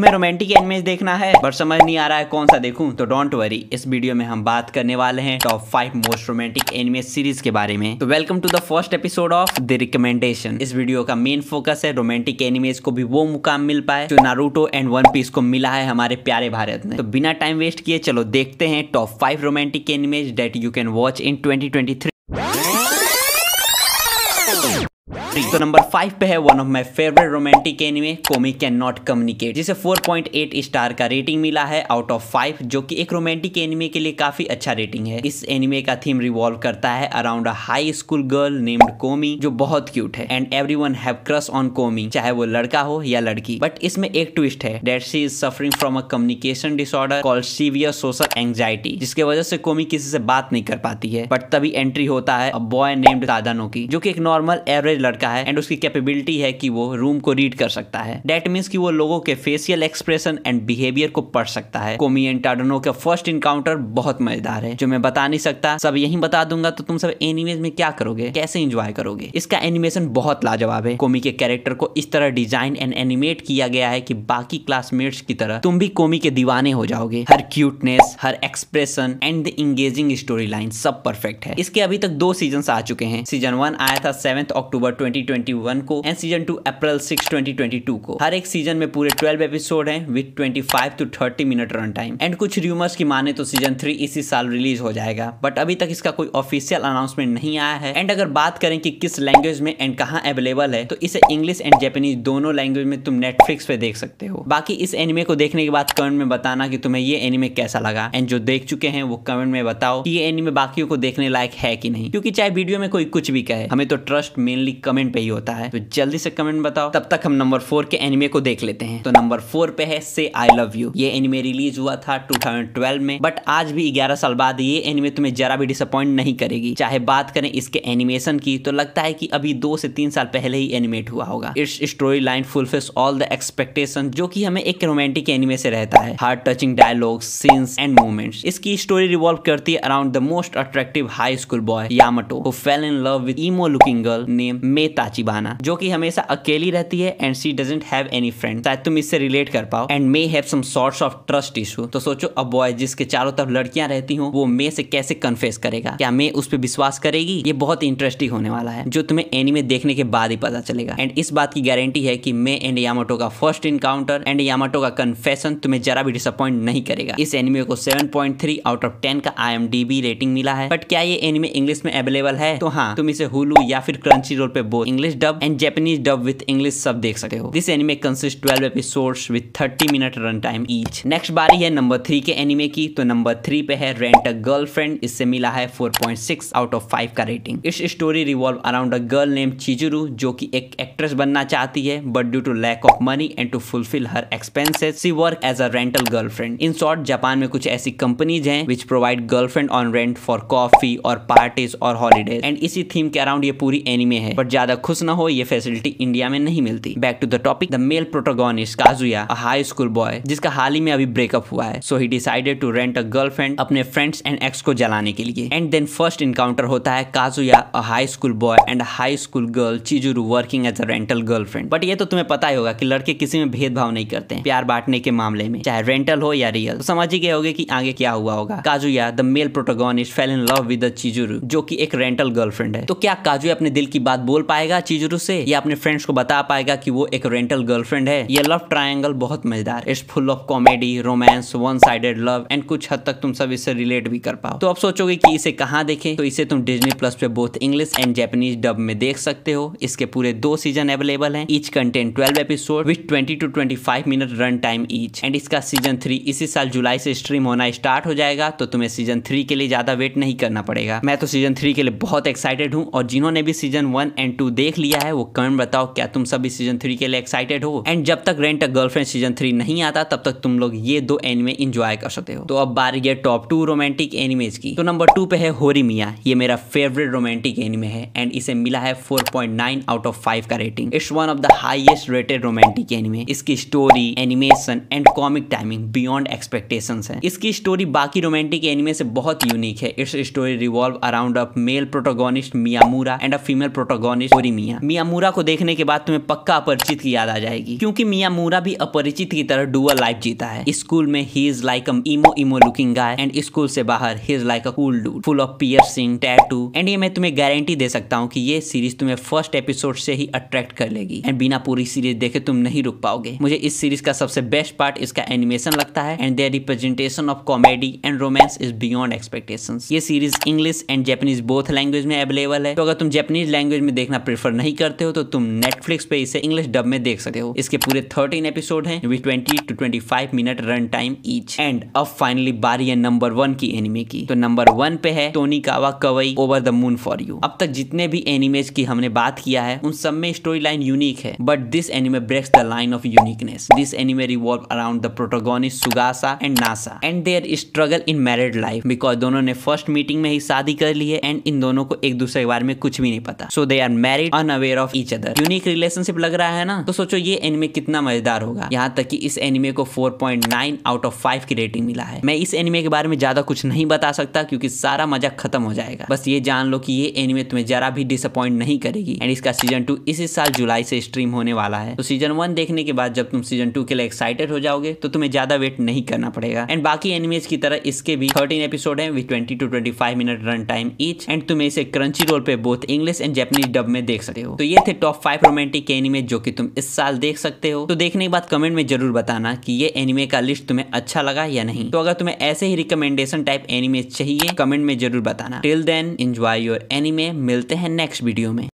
तुम्हें romantic animes देखना है पर समझ नहीं आ रहा है कौन सा देखूं तो डोंट वरी इस वीडियो में हम बात करने वाले हैं top five most romantic animes series के बारे में तो welcome to the first episode of the recommendation इस वीडियो का मेन फोकस है रोमांटिक एनिमेज को भी वो मुकाम मिल पाए जो नारूटो एंड वन पीस को मिला है हमारे प्यारे भारत में तो बिना टाइम वेस्ट किए चलो देखते हैं top five romantic animes that you can watch in twenty तो नंबर फाइव पे है one of my favourite romantic anime Komi cannot communicate जिसे 4.8 स्टार का रेटिंग मिला है आउट ऑफ फाइव जो कि एक रोमांटिक एनिमे के लिए काफी अच्छा रेटिंग है इस एनिमे का थीम रिवॉल्व करता है around a high school girl named Komi जो बहुत क्यूट है एंड एवरी वन है ऑन कोमी चाहे वो लड़का हो या लड़की बट इसमें एक ट्विस्ट है that she is suffering from a communication disorder called severe social anxiety जिसके वजह से कोमी किसी से बात नहीं कर पाती है बट तभी एंट्री होता है बॉय नेम्ड दादानो की जो की एक नॉर्मल एवरेज लड़का है एंड उसकी कैपेबिलिटी है कि वो रूम को रीड कर सकता है डेट मीन्स कि वो लोगों के फेसियल एक्सप्रेशन एंड बिहेवियर को पढ़ सकता है कोमी एंड टाडनो का फर्स्ट इनकाउंटर बहुत मजेदार है जो मैं बता नहीं सकता सब यही बता दूंगा तो तुम सब एनिमेज में क्या करोगे कैसे इंजॉय करोगे इसका एनिमेशन बहुत लाजवाब है कोमी के कैरेक्टर को इस तरह डिजाइन एंड एनिमेट किया गया है कि बाकी क्लासमेट्स की तरह तुम भी कोमी के दीवाने हो जाओगे हर क्यूटनेस हर expression and the engaging story line सब परफेक्ट है इसके अभी तक दो सीजन आ चुके हैं सीजन वन आया था सेवेंथ अक्टूबर अक्टूबर 2021 को and season two April six 2022 को हर एक सीजन में पूरे 12 एपिसोड हैं with 25 five to thirty minute run time and कुछ रूमर्स की माने तो सीजन थ्री इसी साल रिलीज हो जाएगा बट अभी तक इसका कोई ऑफिशियल अनाउंसमेंट नहीं आया है एंड अगर बात करें कि किस लैंग्वेज में एंड कहाँ अवेलेबल है तो इसे इंग्लिश एंड जैपनीज दोनों लैंग्वेज में तुम नेटफ्लिक्स पे देख सकते हो बाकी इस एनिमे को देखने के बाद कमेंट में बताना कि तुम्हें ये एनिमे कैसा लगा एंड जो देख चुके हैं वो कमेंट में बताओ कि ये एनिमे बाकियों को देखने लायक है कि नहीं क्योंकि चाहे वीडियो में कोई कुछ भी कहे हमें तो ट्रस्ट मेनली जनरली कमेंट पे ही होता है तो जल्दी से कमेंट बताओ तब तक हम नंबर फोर के एनिमे को देख लेते हैं तो नंबर फोर पे है से आई लव यू ये एनिमे रिलीज हुआ था 2012 में बट आज भी 11 साल बाद ये एनिमे तुम्हें जरा भी डिसअपॉइंट नहीं करेगी चाहे बात करें इसके एनिमेशन की तो लगता है की अभी दो से तीन साल पहले ही एनिमेट हुआ होगा its story line fulfils all the expectation जो की हमें एक रोमांटिक एनिमे से रहता है heart touching dialogue scenes and movements इसकी स्टोरी रिवॉल्व करती है around the most attractive high school boy Yamato fell in love with emo looking girl name Mei Tachibana जो कि हमेशा अकेली रहती है and she doesn't have any friend शायद तुम इससे रिलेट कर पाओ and may have some sorts of trust issue तो सोचो अब बॉय जिसके चारों तरफ लड़कियां रहती हूँ वो मे से कैसे कन्फेस करेगा क्या मे उस पर विश्वास करेगी ये बहुत इंटरेस्टिंग होने वाला है जो तुम्हें एनिमे देखने के बाद ही पता चलेगा एंड इस बात की गारंटी है कि मे एंड यामोटो का फर्स्ट इनकाउंटर एंड यामोटो का कन्फेशन तुम्हें जरा भी डिसअपॉइंट नहीं करेगा इस एनिमे को 7.3 आउट ऑफ 10 का बी रेटिंग मिला है बट क्या ये एनिमे इंग्लिश में अवेलेबल है तो हाँ तुम इसे हुलू या फिर क्रंची रोल पे both English dub and Japanese dub with English sub देख सकते हो this anime consist twelve episodes with thirty minute run time each next बारी है नंबर थ्री के एनिमे की तो नंबर थ्री पे है रेंट अ गर्लफ्रेंड इससे मिला है four point six out of five का रेटिंग इस story revolve around a girl name Chizuru जो की एक एक्ट्रेस बनना चाहती है but due to lack of money and to fulfil her expenses she work as a rental girlfriend in short Japan में कुछ ऐसी कंपनीज हैं which provide girlfriend on rent for coffee और पार्टीज और हॉलीडेज एंड इसी theme के around ये पूरी एनिमे है पर ज्यादा खुश ना हो ये फैसिलिटी इंडिया में नहीं मिलती back to the topic the male protagonist Kazuya a high school boy जिसका हाल ही में अभी ब्रेकअप हुआ है so he decided to rent a girlfriend अपने फ्रेंड्स एंड एक्स को जलाने के लिए एंड देन फर्स्ट इनकाउंटर होता है Kazuya a high school boy and high school girl Chizuru working as a rental girlfriend but ये तो तुम्हें पता ही होगा कि लड़के किसी में भेदभाव नहीं करते हैं प्यार बांटने के मामले में चाहे रेंटल हो या रियल तो समझ ही गए होगे कि आगे क्या हुआ होगा Kazuya the male protagonist fell in love with Chizuru जो की एक रेंटल गर्लफ्रेंड है तो क्या काजुया अपने दिल की बात बोल पाएगा चीजरू से या अपने फ्रेंड्स को बता पाएगा कि वो एक रेंटल गर्लफ्रेंड है ये लव ट्रायंगल बहुत मजेदार it's full of comedy romance one sided love and कुछ हद तक तुम सब इससे रिलेट भी कर पाओ तो अब सोचोगे की इसे कहाँ देखे तो इसे तुम डिजनी प्लस पे both English and Japanese dub में देख सकते हो इसके पूरे दो सीजन अवेलेबल है each content twelve episode with twenty to five minute run time each and इसका सीजन थ्री इसी साल जुलाई से स्ट्रीम होना स्टार्ट हो जाएगा तो तुम्हें सीजन थ्री के लिए ज्यादा वेट नहीं करना पड़ेगा मैं तो सीजन थ्री के लिए बहुत एक्साइटेड हूँ और जिन्होंने भी सीजन वन एंड टू देख लिया है वो कमेंट बताओ क्या तुम सभी सीजन थ्री के लिए एक्साइटेड हो एंड जब तक रेंट गर्लफ्रेंड सीजन थ्री नहीं आता तब तक तुम लोग ये दो एनिमे इंजॉय कर सकते हो तो अब बारी है टॉप टू रोमांटिक एनिमेज की तो नंबर टू पे है होरी मिया ये मेरा फेवरेट रोमांटिक एनिमे है एंड इसे मिला है फोर आउट ऑफ फाइव का rating it's one of the highest rated romantic anime इसकी story animation and comic timing beyond expectation है इसकी स्टोरी बाकी रोमांटिक एनिमे से बहुत यूनिक है its story revolve around a male protagonist Miyamura and a female protagonist गौनिश और Miya मियामूरा को देखने के बाद तुम्हें पक्का अपरिचित की याद आ जाएगी क्योंकि मियामूरा भी अपरिचित की तरह डुअल लाइफ जीता है स्कूल में he is like a emo emo looking guy and school से बाहर he is like a cool dude full of piercing tattoo and ये मैं तुम्हें गारंटी दे सकता हूँ की ये सीरीज तुम्हें फर्स्ट एपिसोड से ही अट्रैक्ट कर लेगी एंड बिना पूरी सीरीज देखे तुम नहीं रुक पाओगे मुझे इस सीरीज का सबसे बेस्ट पार्ट इसका एनिमेशन लगता है and their representation of comedy and romance is beyond expectations ये series English and Japanese both language में अवेलेबल है तो अगर तुम जैपनीज लैंग्वेज में में देखना प्रेफर नहीं करते हो तो तुम नेटफ्लिक्स पे इसे इंग्लिश डब में देख सकते हो इसके पूरे थर्टीन एपिसोड है twenty to twenty five minute run time each and अब फाइनली बारी है नंबर वन की एनिमे की तो नंबर वन पे है Tonikawa kawaii over the moon for you अब तक जितने भी एनिमेज की हमने बात किया है उन सब में स्टोरी लाइन यूनिक है but this anime breaks the line of uniqueness this anime revolve around the protagonist Tsukasa and Nasa and their struggle in married life because दोनों ने फर्स्ट मीटिंग में ही शादी कर ली है एंड इन दोनों को एक दूसरे के बारे में कुछ भी नहीं पता so they are married unaware of each other unique relationship लग रहा है ना तो सोचो ये एनिमे कितना मजेदार होगा यहाँ तक कि इस एनिमे को 4.9 आउट ऑफ 5 की रेटिंग मिला है मैं इस एनिमे के बारे में ज्यादा कुछ नहीं बता सकता क्योंकि सारा मजा खत्म हो जाएगा बस ये जान लो कि ये एनिमे तुम्हें जरा भी डिसअपॉइंट नहीं करेगी एंड इसका सीजन टू इसी साल जुलाई से स्ट्रीम होने वाला है तो सीजन वन देखने के बाद जब तुम सीजन टू के लिए एक्साइटेड हो जाओगे तो तुम्हें ज्यादा वेट नहीं करना पड़ेगा एंड बाकी एनिमेज की तरह इसके भी थर्टीन एपिसोड है with twenty to twenty five minute run time each and तुम्हें इसे क्रंची रोल पे both English and Japanese dub में देख सकते हो तो ये थे टॉप फाइव रोमांटिक एनिमे जो कि तुम इस साल देख सकते हो तो देखने के बाद कमेंट में जरूर बताना कि ये एनिमे का लिस्ट तुम्हें अच्छा लगा या नहीं तो अगर तुम्हें ऐसे ही रिकमेंडेशन टाइप एनिमे चाहिए कमेंट में जरूर बताना till then enjoy your anime मिलते हैं नेक्स्ट वीडियो में